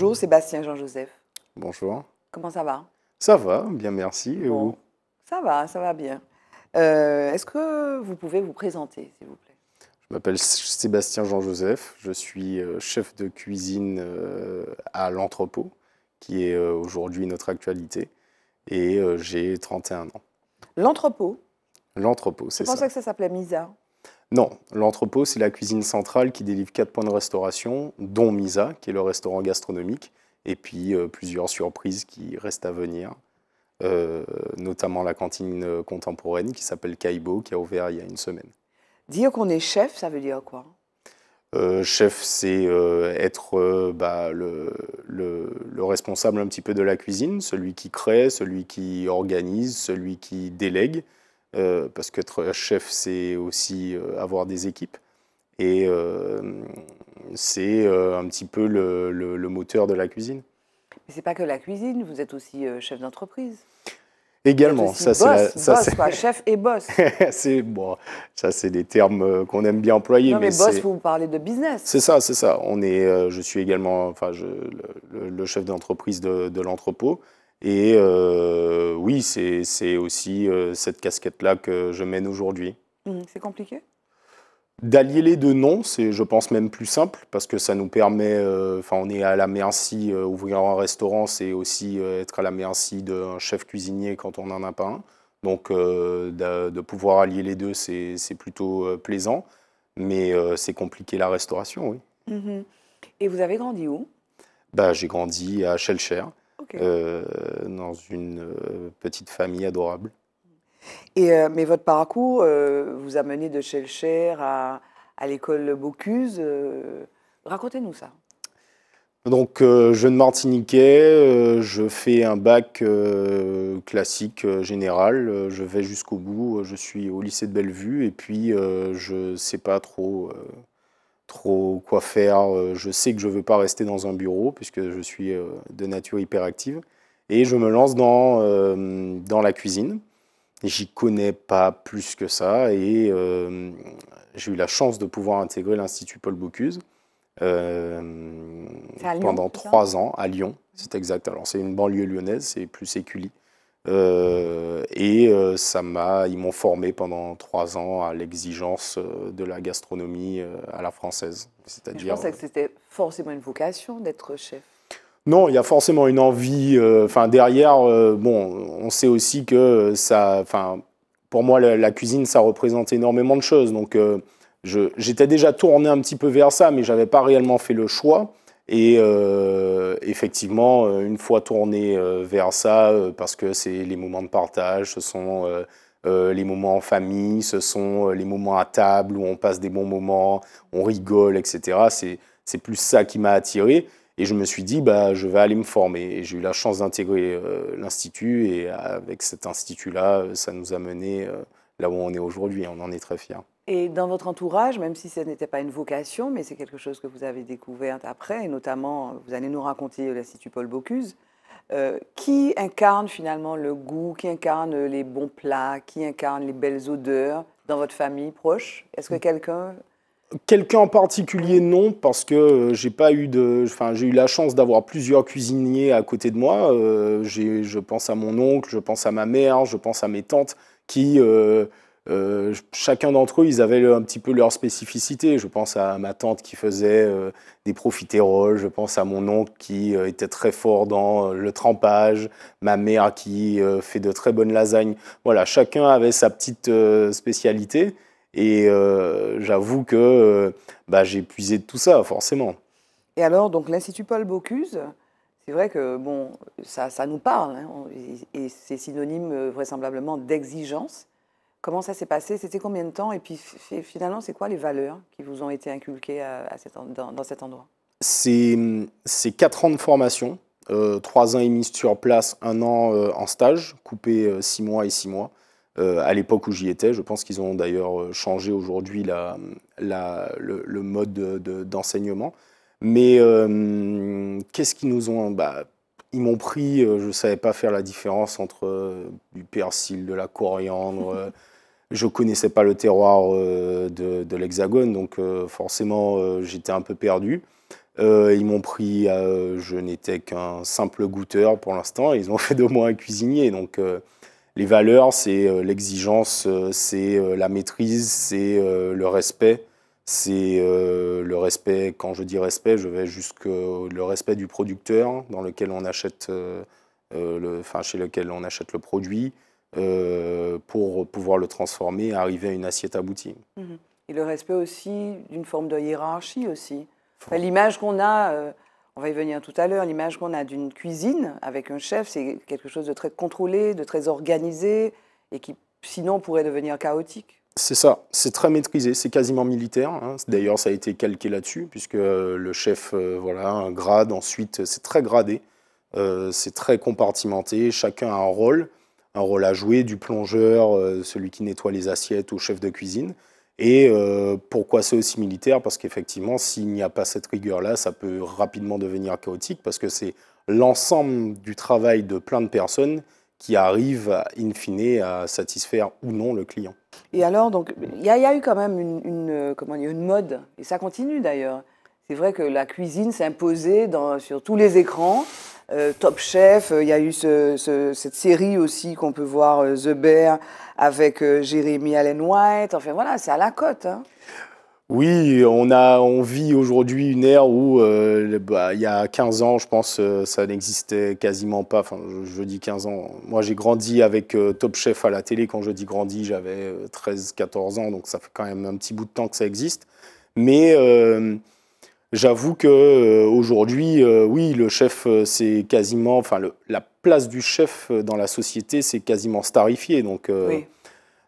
Bonjour Sébastien Jean-Joseph. Bonjour. Comment ça va Ça va, bien merci. Et vous Ça va, ça va bien. Euh, est-ce que vous pouvez vous présenter, s'il vous plaît Je m'appelle Sébastien Jean-Joseph, je suis euh, chef de cuisine euh, à l'entrepôt, qui est aujourd'hui notre actualité, et j'ai 31 ans. L'entrepôt L'entrepôt, c'est ça. Je pensais que ça s'appelait Misa. Non, l'entrepôt, c'est la cuisine centrale qui délivre quatre points de restauration, dont Misa, qui est le restaurant gastronomique, et puis euh, plusieurs surprises qui restent à venir, euh, notamment la cantine euh, contemporaine qui s'appelle Kaibo, qui a ouvert il y a une semaine. Dire qu'on est chef, ça veut dire quoi chef, c'est être bah, le, responsable un petit peu de la cuisine, celui qui crée, celui qui organise, celui qui délègue. Euh, parce qu'être chef, c'est aussi euh, avoir des équipes. Et euh, c'est un petit peu le, moteur de la cuisine. Mais c'est pas que la cuisine, vous êtes aussi chef d'entreprise. Également, ça c'est ça boss, chef et boss. c'est bon, ça c'est des termes qu'on aime bien employer. Non mais, boss, vous parlez de business. C'est ça, c'est ça. On est, je suis également, enfin, le, chef d'entreprise de l'entrepôt et euh, oui, c'est aussi euh, cette casquette-là que je mène aujourd'hui. Mmh, c'est compliqué D'allier les deux, non, c'est je pense même plus simple parce que ça nous permet, euh, enfin on est à la merci, ouvrir un restaurant c'est aussi être à la merci d'un chef cuisinier quand on n'en a pas un. Donc de, pouvoir allier les deux c'est plutôt plaisant, mais c'est compliqué la restauration, oui. Mmh Et vous avez grandi où bah, J'ai grandi à Chelcher euh, dans une euh, petite famille adorable. Et, euh, mais votre parcours vous a mené de Cher à, à l'école Bocuse. Racontez-nous ça. Donc, je jeune Martiniquais, je fais un bac classique général. je vais jusqu'au bout. Je suis au lycée de Bellevue et puis je ne sais pas trop trop quoi faire. Euh, je sais que je ne veux pas rester dans un bureau puisque je suis euh, de nature hyperactive. Et je me lance dans, euh, dans la cuisine. J'y connais pas plus que ça et j'ai eu la chance de pouvoir intégrer l'Institut Paul Bocuse pendant trois ans à Lyon. C'est exact. Alors c'est une banlieue lyonnaise, c'est plus Séculie. Euh, et euh, ça m'a, ils m'ont formé pendant trois ans à l'exigence euh, de la gastronomie à la française. C'est-à-dire. Je pensais que c'était forcément une vocation d'être chef. Non, il y a forcément une envie. Enfin, derrière, bon, on sait aussi que ça. Enfin, pour moi, la, cuisine, ça représente énormément de choses. Donc, j'étais déjà tourné un petit peu vers ça, mais j'avais pas réellement fait le choix. Et euh, effectivement, euh, une fois tourné euh, vers ça, parce que c'est les moments de partage, ce sont les moments en famille, ce sont les moments à table où on passe des bons moments, on rigole, etc. C'est plus ça qui m'a attiré. Et je me suis dit, bah, je vais aller me former. Et j'ai eu la chance d'intégrer l'Institut. Et avec cet institut-là, ça nous a mené là où on est aujourd'hui. on en est très fiers. Et dans votre entourage, même si ce n'était pas une vocation, mais c'est quelque chose que vous avez découvert après, et notamment, vous allez nous raconter euh, l'Institut Paul Bocuse, euh, qui incarne finalement le goût, qui incarne les bons plats, qui incarne les belles odeurs dans votre famille proche Est-ce que quelqu'un Quelqu'un en particulier, non, parce que euh, j'ai pas eu de, enfin, j'ai eu la chance d'avoir plusieurs cuisiniers à côté de moi. J'ai, je pense à mon oncle, je pense à ma mère, je pense à mes tantes qui, euh, chacun d'entre eux, ils avaient un petit peu leur spécificité. Je pense à ma tante qui faisait euh, des profiteroles, je pense à mon oncle qui euh, était très fort dans le trempage, ma mère qui fait de très bonnes lasagnes. Voilà, chacun avait sa petite spécialité et j'avoue que bah, j'ai puisé de tout ça, forcément. Et alors, donc l'Institut Paul Bocuse, c'est vrai que bon, ça, nous parle hein, et c'est synonyme vraisemblablement d'exigence. Comment ça s'est passé C'était combien de temps Et puis finalement, c'est quoi les valeurs qui vous ont été inculquées dans, cet endroit C'est 4 ans de formation, euh, trois ans et sur place, 1 an euh, en stage, coupé 6 euh, mois et 6 mois. à l'époque où j'y étais. Je pense qu'ils ont d'ailleurs changé aujourd'hui la, le, mode d'enseignement. Mais qu'est-ce qu'ils nous ont bah, Ils m'ont pris, je ne savais pas faire la différence entre du persil, de la coriandre, je connaissais pas le terroir euh, de, l'Hexagone, donc euh, forcément euh, j'étais un peu perdu. ils m'ont pris, je n'étais qu'un simple goûteur pour l'instant, ils ont fait de moi un cuisinier. Donc les valeurs, c'est l'exigence, c'est la maîtrise, c'est le respect. C'est le respect, quand je dis respect, je vais jusque le respect du producteur dans lequel on achète, le, enfin, chez lequel on achète le produit, euh, pour pouvoir le transformer et arriver à une assiette aboutie. Mhm. Et le respect aussi d'une forme de hiérarchie aussi. l'image qu'on a, euh, on va y venir tout à l'heure, l'image qu'on a d'une cuisine avec un chef, c'est quelque chose de très contrôlé, de très organisé et qui sinon pourrait devenir chaotique. C'est ça, c'est très maîtrisé, c'est quasiment militaire. Hein. D'ailleurs, ça a été calqué là-dessus, puisque euh, le chef, voilà, un grade, ensuite, c'est très gradé, c'est très compartimenté, chacun a un rôle un rôle à jouer, du plongeur, euh, celui qui nettoie les assiettes au chef de cuisine. Et euh, pourquoi c'est aussi militaire Parce qu'effectivement, s'il n'y a pas cette rigueur-là, ça peut rapidement devenir chaotique parce que c'est l'ensemble du travail de plein de personnes qui arrive, in fine, à satisfaire ou non le client. Et alors, donc, il y, a eu quand même une, comment dire, une mode, et ça continue d'ailleurs. C'est vrai que la cuisine s'est imposée sur tous les écrans. Euh, Top Chef, euh, il y a eu cette série aussi qu'on peut voir, euh, The Bear, avec Jérémy Allen White. Enfin voilà, c'est à la cote. Hein. Oui, on, vit aujourd'hui une ère où, bah, il y a 15 ans, je pense, ça n'existait quasiment pas. Enfin, je, dis 15 ans. Moi, j'ai grandi avec Top Chef à la télé. Quand je dis grandi, j'avais 13-14 ans, donc ça fait quand même un petit bout de temps que ça existe. Mais J'avoue que euh, aujourd'hui, euh, oui, le chef, euh, c'est quasiment, enfin, la place du chef dans la société, c'est quasiment starifié. Donc,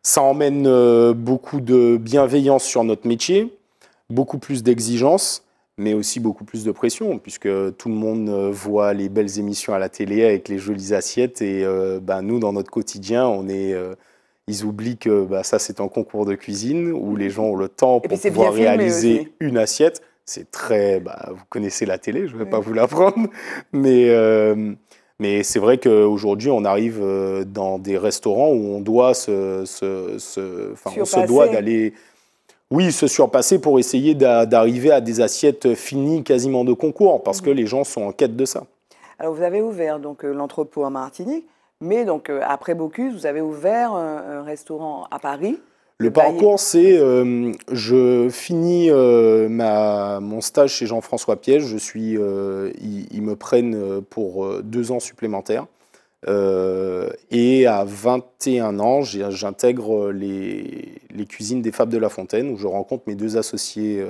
ça emmène beaucoup de bienveillance sur notre métier, beaucoup plus d'exigence, mais aussi beaucoup plus de pression, puisque tout le monde voit les belles émissions à la télé avec les jolies assiettes, et ben, nous, dans notre quotidien, on est ils oublient que bah, ça c'est un concours de cuisine où les gens ont le temps pour pouvoir réaliser une assiette c'est très. Bah, vous connaissez la télé, je ne vais pas vous l'apprendre. Mais, euh, mais c'est vrai qu'aujourd'hui, on arrive euh, dans des restaurants où on doit se, doit d'aller. Oui, se surpasser pour essayer d'arriver à des assiettes finies quasiment de concours, parce que mmh. les gens sont en quête de ça. Alors, vous avez ouvert donc euh, l'entrepôt à Martinique, mais donc après Bocuse, vous avez ouvert un restaurant à Paris. Le bah, parcours, c'est euh, je finis euh, mon stage chez Jean-François Piège. Je euh, ils, me prennent pour deux ans supplémentaires. et à 21 ans, j'intègre les, les, cuisines des Fables de la Fontaine, où je rencontre mes deux associés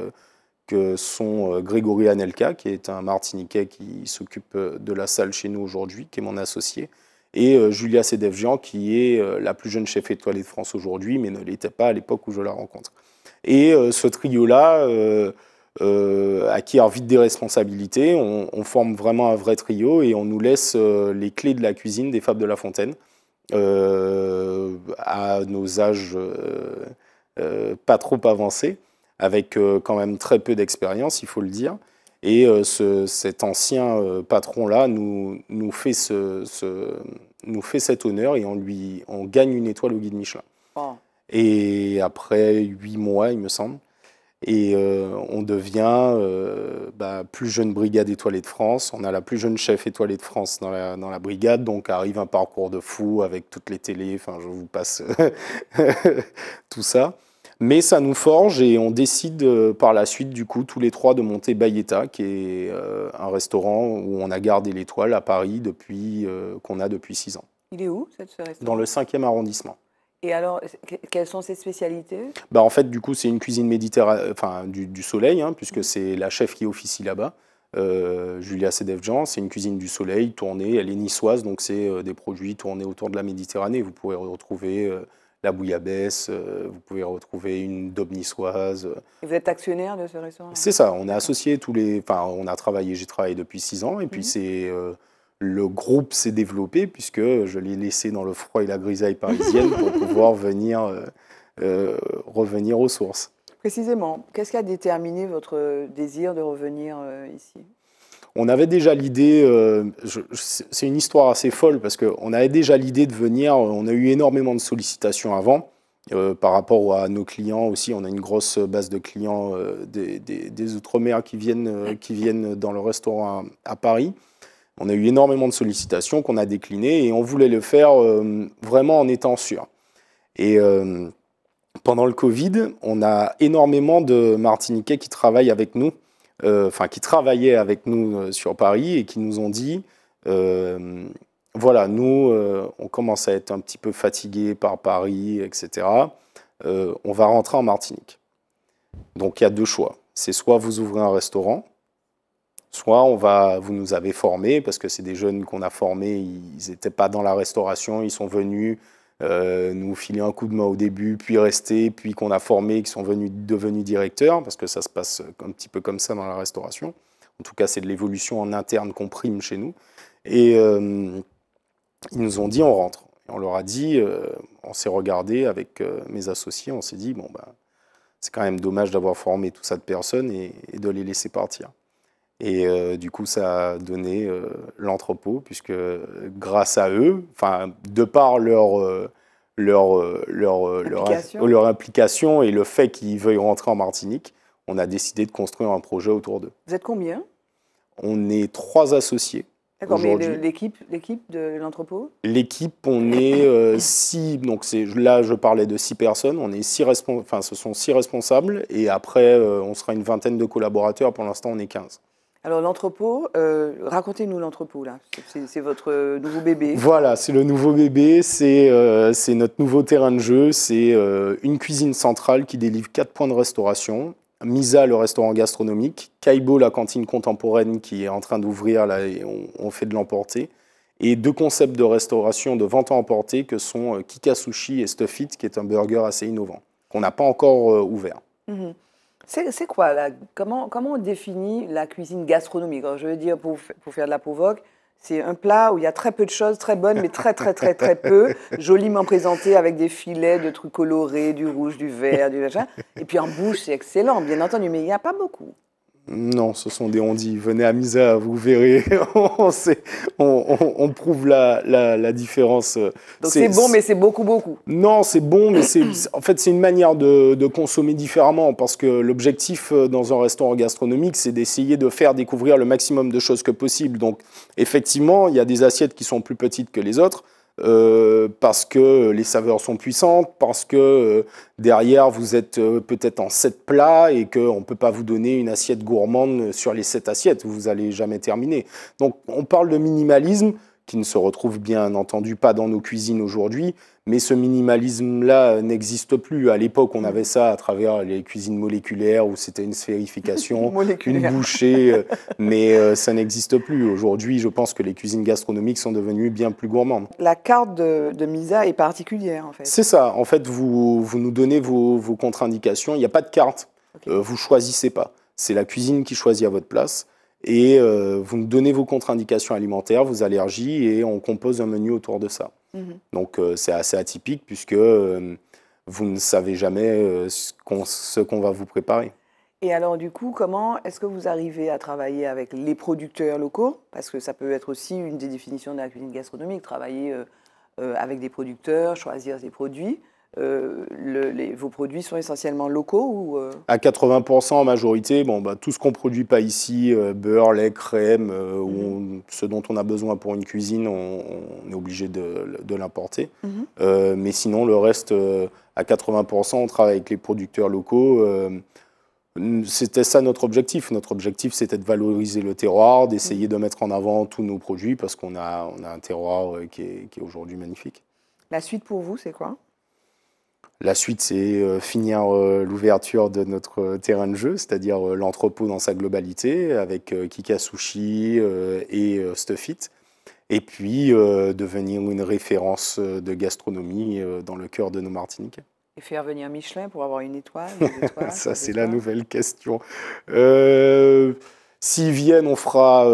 que sont Grégory Anelka, qui est un Martiniquais qui s'occupe de la salle chez nous aujourd'hui, qui est mon associé, et euh, Julia Sedefjian, qui est euh, la plus jeune chef étoilée de France aujourd'hui, mais ne l'était pas à l'époque où je la rencontre. Et euh, ce trio-là acquiert vite des responsabilités, on, on, forme vraiment un vrai trio et on nous laisse les clés de la cuisine des Fables de la Fontaine à nos âges pas trop avancés, avec quand même très peu d'expérience, il faut le dire. Et euh, cet ancien euh, patron-là nous, nous, fait nous fait cet honneur et on, lui, on gagne une étoile au guide Michelin. Oh. Et après huit mois, il me semble, et euh, on devient la bah, plus jeune brigade étoilée de France. On a la plus jeune chef étoilée de France dans la, dans la brigade. Donc arrive un parcours de fou avec toutes les télés. Enfin, je vous passe tout ça. Mais ça nous forge et on décide euh, par la suite, du coup, tous les trois de monter Bayeta, qui est euh, un restaurant où on a gardé l'étoile à Paris depuis euh, qu'on a depuis six ans. Il est où, ce restaurant Dans le 5e arrondissement. Et alors, quelles sont ses spécialités bah En fait, du coup, c'est une cuisine méditerranéenne, enfin, du, soleil, hein, puisque mmh. c'est la chef qui officie là-bas, euh, Julia Sedefjan. C'est une cuisine du soleil tournée, elle est niçoise, donc c'est des produits tournés autour de la Méditerranée. Vous pourrez retrouver la bouillabaisse, euh, vous pouvez retrouver une daube euh. vous êtes actionnaire de ce restaurant hein C'est ça, on est associé tous les. Enfin, on a travaillé, j'ai travaillé depuis six ans, et puis mhm. c'est. Euh, le groupe s'est développé puisque je l'ai laissé dans le froid et la grisaille parisienne pour pouvoir venir revenir aux sources. Précisément, qu'est-ce qui a déterminé votre désir de revenir ici on avait déjà l'idée, euh, c'est une histoire assez folle parce qu'on avait déjà l'idée de venir, euh, on a eu énormément de sollicitations avant. Euh, par rapport à nos clients aussi, on a une grosse base de clients des, Outre-mer qui, viennent qui viennent dans le restaurant à, à, Paris. On a eu énormément de sollicitations qu'on a déclinées et on voulait le faire vraiment en étant sûr. Et pendant le Covid, on a énormément de Martiniquais qui travaillent avec nous euh, enfin qui travaillaient avec nous euh, sur Paris et qui nous ont dit euh, voilà, nous, on commence à être un petit peu fatigués par Paris, etc. on va rentrer en Martinique. Donc il y a deux choix. C'est soit vous ouvrez un restaurant, soit on va, vous nous avez formés, parce que c'est des jeunes qu'on a formés, ils n'étaient pas dans la restauration, ils sont venus, euh, nous filer un coup de main au début, puis rester, puis qu'on a formé, qui sont venus, devenus directeurs, parce que ça se passe un petit peu comme ça dans la restauration. En tout cas, c'est de l'évolution en interne qu'on prime chez nous. Et euh, ils nous ont dit on rentre. Et on leur a dit, euh, on s'est regardé avec mes associés, on s'est dit bon ben c'est quand même dommage d'avoir formé tout ça de personnes et de les laisser partir. Et euh, du coup, ça a donné euh, l'entrepôt, puisque grâce à eux, enfin, de par leur, euh, leur, leur, leur, implication et le fait qu'ils veuillent rentrer en Martinique, on a décidé de construire un projet autour d'eux. Vous êtes combien On est trois associés. D'accord, mais l'équipe, l'équipe de l'entrepôt L'équipe, on est six, donc c'est, là je parlais de six personnes, on est enfin, ce sont six responsables, et après on sera une vingtaine de collaborateurs, pour l'instant on est 15. Alors l'entrepôt, euh, racontez-nous l'entrepôt là. C'est votre euh, nouveau bébé. Voilà, c'est le nouveau bébé, c'est euh, notre nouveau terrain de jeu, c'est une cuisine centrale qui délivre quatre points de restauration. Misa, le restaurant gastronomique, Kaibo, la cantine contemporaine qui est en train d'ouvrir, là, et on, fait de l'emporter, et deux concepts de restauration de vente à emporter que sont Kika Sushi et Stuff It, qui est un burger assez innovant, qu'on n'a pas encore ouvert. Mhm. C'est quoi la, comment, comment on définit la cuisine gastronomique Je veux dire, pour, pour faire de la provoque, c'est un plat où il y a très peu de choses, très bonnes, mais très, très, très, très, peu, joliment présentées avec des filets de trucs colorés, du rouge, du vert, du machin. Et puis en bouche, c'est excellent, bien entendu, mais il n'y a pas beaucoup. Non, ce sont des on Venez à Misa, vous verrez. on, prouve la, différence. c'est bon, mais c'est beaucoup, beaucoup. Non, c'est bon, mais c'est en fait c'est une manière de, consommer différemment parce que l'objectif euh, dans un restaurant gastronomique, c'est d'essayer de faire découvrir le maximum de choses que possible. Donc effectivement, il y a des assiettes qui sont plus petites que les autres, euh, parce que les saveurs sont puissantes, parce que euh, derrière vous êtes euh, peut-être en sept plats et qu'on ne peut pas vous donner une assiette gourmande sur les sept assiettes, vous n'allez jamais terminer. Donc on parle de minimalisme qui ne se retrouve bien entendu pas dans nos cuisines aujourd'hui, mais ce minimalisme-là n'existe plus. À l'époque, on avait ça à travers les cuisines moléculaires où c'était une sphérification, une bouchée, euh, mais euh, ça n'existe plus. Aujourd'hui, je pense que les cuisines gastronomiques sont devenues bien plus gourmandes. La carte de, MISA est particulière, en fait. C'est ça. En fait, vous, vous nous donnez vos, contre-indications. Il n'y a pas de carte. Vous euh, ne vous choisissez pas. C'est la cuisine qui choisit à votre place et euh, vous me donnez vos contre-indications alimentaires, vos allergies, et on compose un menu autour de ça. Mhm. Donc euh, c'est assez atypique puisque euh, vous ne savez jamais ce qu'on va vous préparer. Et alors du coup, comment est-ce que vous arrivez à travailler avec les producteurs locaux Parce que ça peut être aussi une des définitions de la cuisine gastronomique, travailler avec des producteurs, choisir des produits. Euh, le, vos produits sont essentiellement locaux ou euh À 80% en majorité, bon, bah, tout ce qu'on produit pas ici, euh, beurre, lait, crème, ou mhm. ce dont on a besoin pour une cuisine, on, est obligé de, l'importer. Mhm. mais sinon, le reste, à 80%, on travaille avec les producteurs locaux. c'était ça notre objectif. Notre objectif, c'était de valoriser le terroir, d'essayer mhm. de mettre en avant tous nos produits parce qu'on a, on a un terroir qui est aujourd'hui magnifique. La suite pour vous, c'est quoi la suite, c'est euh, finir euh, l'ouverture de notre euh, terrain de jeu, c'est-à-dire l'entrepôt dans sa globalité, avec Kika Sushi et Stuffit. Et puis, devenir une référence de gastronomie dans le cœur de nos Martiniques. Et faire venir Michelin pour avoir une étoile Ça, c'est la nouvelle question. S'ils viennent, on fera,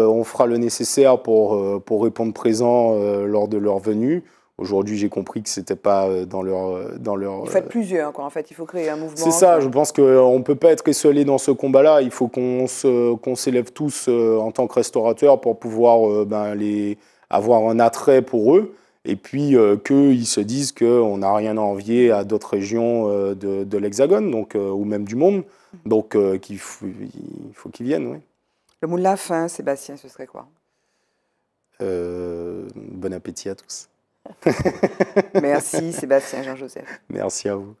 le nécessaire pour répondre présent lors de leur venue. Aujourd'hui, j'ai compris que c'était pas euh, dans leur, euh, dans leur. Il faut être euh, plusieurs, quoi. En fait, il faut créer un mouvement. C'est ça. Je pense qu'on peut pas être isolé dans ce combat-là. Il faut qu'on se, qu'on s'élève tous en tant que restaurateurs pour pouvoir ben, les avoir un attrait pour eux. Et puis qu'ils se disent qu'on n'a rien à envier à d'autres régions de, de l'Hexagone, donc ou même du monde. Donc, qu'il il faut qu'ils viennent. Oui. Le mot de la fin, Sébastien, ce serait quoi Bon appétit à tous. Merci Sébastien Jean-Joseph. Merci à vous.